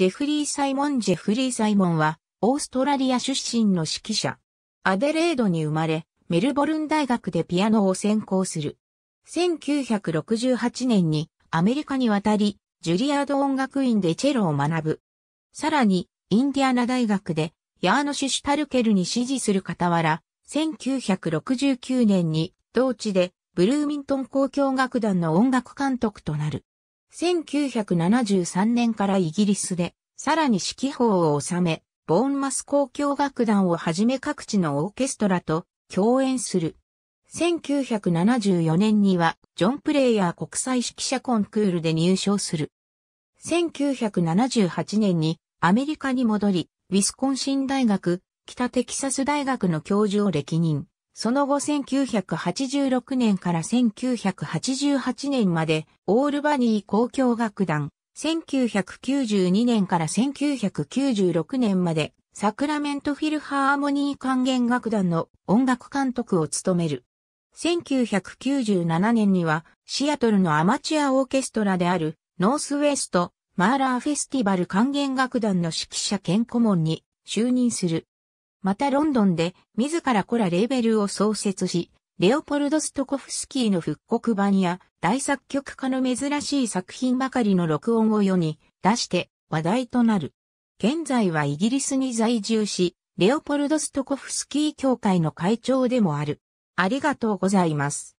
ジェフリー・サイモン・ジェフリー・サイモンは、オーストラリア出身の指揮者。アデレードに生まれ、メルボルン大学でピアノを専攻する。1968年にアメリカに渡り、ジュリアード音楽院でチェロを学ぶ。さらに、インディアナ大学で、ヤーノシュ・シュタルケルに師事する傍ら、1969年に、同地で、ブルーミントン交響楽団の音楽監督となる。1973年からイギリスで、さらに指揮法を収め、ボーンマス交響楽団をはじめ各地のオーケストラと共演する。1974年には、ジョン・プレイヤー国際指揮者コンクールで入賞する。1978年にアメリカに戻り、ウィスコンシン大学、北テキサス大学の教授を歴任。その後1986年から1988年まで、オールバニー交響楽団、1992年から1996年まで、サクラメントフィルハーモニー管弦楽団の音楽監督を務める。1997年には、シアトルのアマチュアオーケストラである、ノースウェスト、マーラーフェスティバル管弦楽団の指揮者兼顧問に就任する。またロンドンで自らコラレーベルを創設し、レオポルド・ストコフスキーの復刻版や大作曲家の珍しい作品ばかりの録音を世に出して話題となる。現在はイギリスに在住し、レオポルド・ストコフスキー協会の会長でもある。ありがとうございます。